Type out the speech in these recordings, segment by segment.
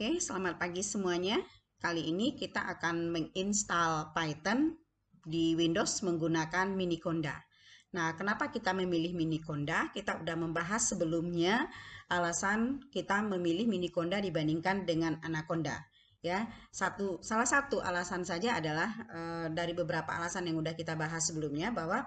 Oke, selamat pagi semuanya. Kali ini kita akan menginstal Python di Windows menggunakan Miniconda. Nah, kenapa kita memilih Miniconda? Kita sudah membahas sebelumnya alasan kita memilih Miniconda dibandingkan dengan Anaconda ya satu salah satu alasan saja adalah e, dari beberapa alasan yang sudah kita bahas sebelumnya bahwa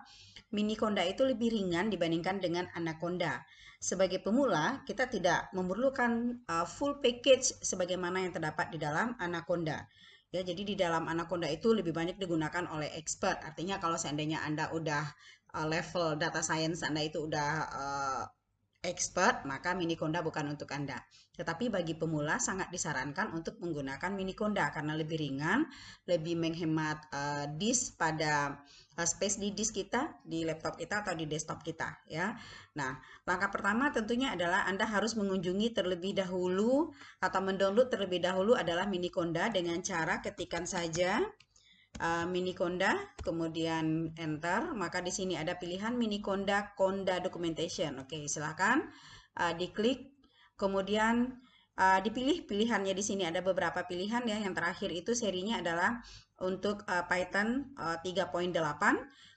mini konda itu lebih ringan dibandingkan dengan anaconda sebagai pemula kita tidak memerlukan e, full package sebagaimana yang terdapat di dalam anaconda ya jadi di dalam anaconda itu lebih banyak digunakan oleh expert artinya kalau seandainya anda udah eh, level data science anda itu udah e, expert, maka mini konda bukan untuk Anda. Tetapi bagi pemula sangat disarankan untuk menggunakan mini konda karena lebih ringan, lebih menghemat uh, disk pada uh, space di disk kita, di laptop kita atau di desktop kita ya. Nah, langkah pertama tentunya adalah Anda harus mengunjungi terlebih dahulu atau mendownload terlebih dahulu adalah mini konda dengan cara ketikan saja uh, mini konda, kemudian enter, maka di sini ada pilihan mini konda konda documentation. Oke, silahkan uh, eh, diklik, kemudian uh, dipilih pilihannya di sini ada beberapa pilihan ya. Yang terakhir itu serinya adalah untuk uh, Python uh, eh, 3.8.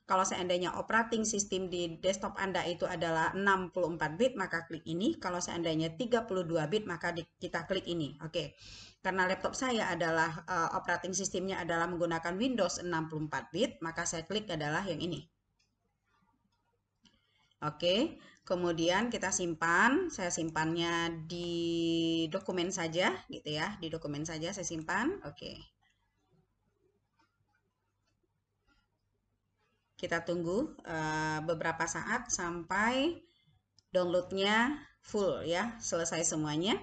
Kalau seandainya operating system di desktop Anda itu adalah 64 bit, maka klik ini. Kalau seandainya 32 bit, maka di, kita klik ini. Oke. Okay. Karena laptop saya adalah uh, operating systemnya adalah menggunakan Windows 64 bit, maka saya klik adalah yang ini. Oke, kemudian kita simpan. Saya simpannya di dokumen saja, gitu ya. Di dokumen saja saya simpan. Oke. Kita tunggu uh, beberapa saat sampai downloadnya full ya, selesai semuanya.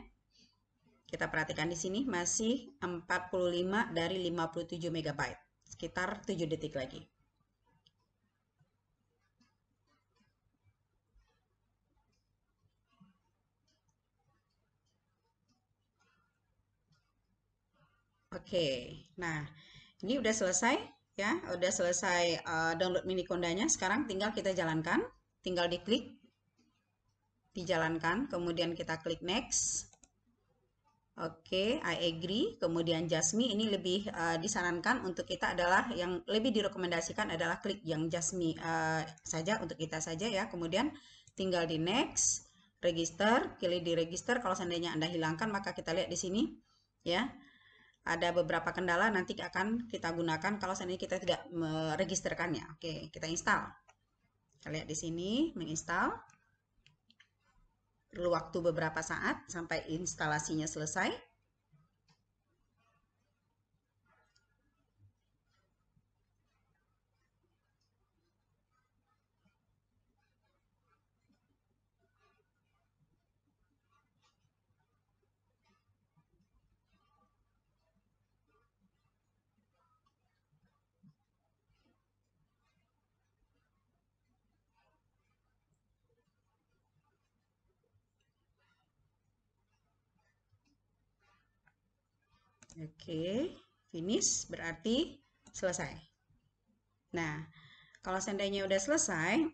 Kita perhatikan di sini masih 45 dari 57 MB, sekitar 7 detik lagi. Oke, nah ini udah selesai ya, udah selesai uh, download mini kondanya. Sekarang tinggal kita jalankan, tinggal diklik, dijalankan, kemudian kita klik next. Oke, I agree. Kemudian Jasmine ini lebih uh, disarankan untuk kita adalah yang lebih direkomendasikan adalah klik yang Jasmine uh, saja untuk kita saja ya. Kemudian tinggal di next, register, pilih di register. Kalau seandainya Anda hilangkan maka kita lihat di sini ya ada beberapa kendala nanti akan kita gunakan kalau seandainya kita tidak meregisterkannya. Oke, kita install. Kita lihat di sini, menginstal. Perlu waktu beberapa saat sampai instalasinya selesai. Oke, finish berarti selesai. Nah, kalau seandainya udah selesai,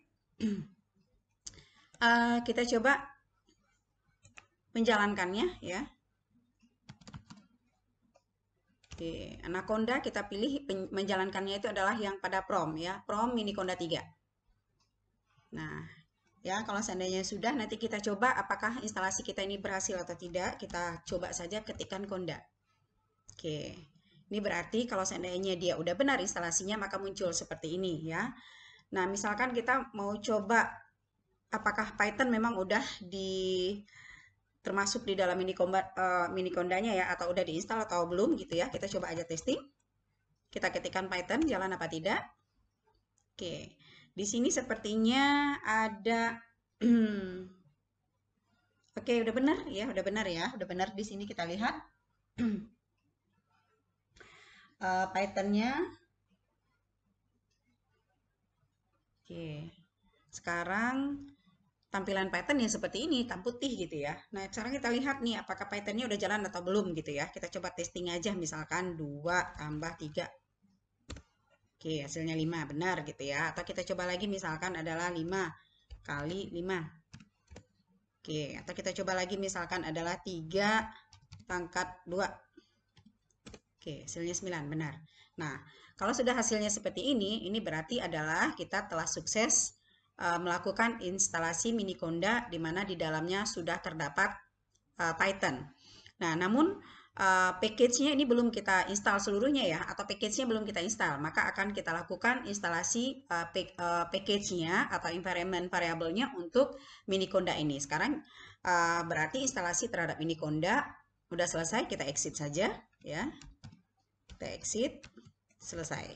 uh, kita coba menjalankannya ya. Oke, anaconda kita pilih menjalankannya itu adalah yang pada prom ya, prom mini Konda 3. Nah, ya kalau seandainya sudah nanti kita coba apakah instalasi kita ini berhasil atau tidak, kita coba saja ketikan konda. Oke, ini berarti kalau seandainya dia udah benar instalasinya maka muncul seperti ini ya. Nah, misalkan kita mau coba apakah Python memang udah di termasuk di dalam mini combat, uh, eh, mini kondanya ya atau udah diinstal atau belum gitu ya. Kita coba aja testing. Kita ketikkan Python jalan apa tidak. Oke. Di sini sepertinya ada Oke, udah benar ya, udah benar ya, udah benar di sini kita lihat. uh, Pythonnya oke sekarang tampilan Python ya seperti ini hitam putih gitu ya nah sekarang kita lihat nih apakah Pythonnya udah jalan atau belum gitu ya kita coba testing aja misalkan 2 tambah 3 Oke, hasilnya 5, benar gitu ya. Atau kita coba lagi misalkan adalah 5 kali 5. Oke, atau kita coba lagi misalkan adalah 3 pangkat 2. Oke, hasilnya 9, benar. Nah, kalau sudah hasilnya seperti ini, ini berarti adalah kita telah sukses uh, melakukan instalasi miniconda di mana di dalamnya sudah terdapat uh, Python. Nah, namun uh, package-nya ini belum kita install seluruhnya ya, atau package-nya belum kita install, maka akan kita lakukan instalasi uh, package-nya atau environment variabelnya untuk miniconda ini. Sekarang uh, berarti instalasi terhadap miniconda sudah selesai, kita exit saja ya kita exit selesai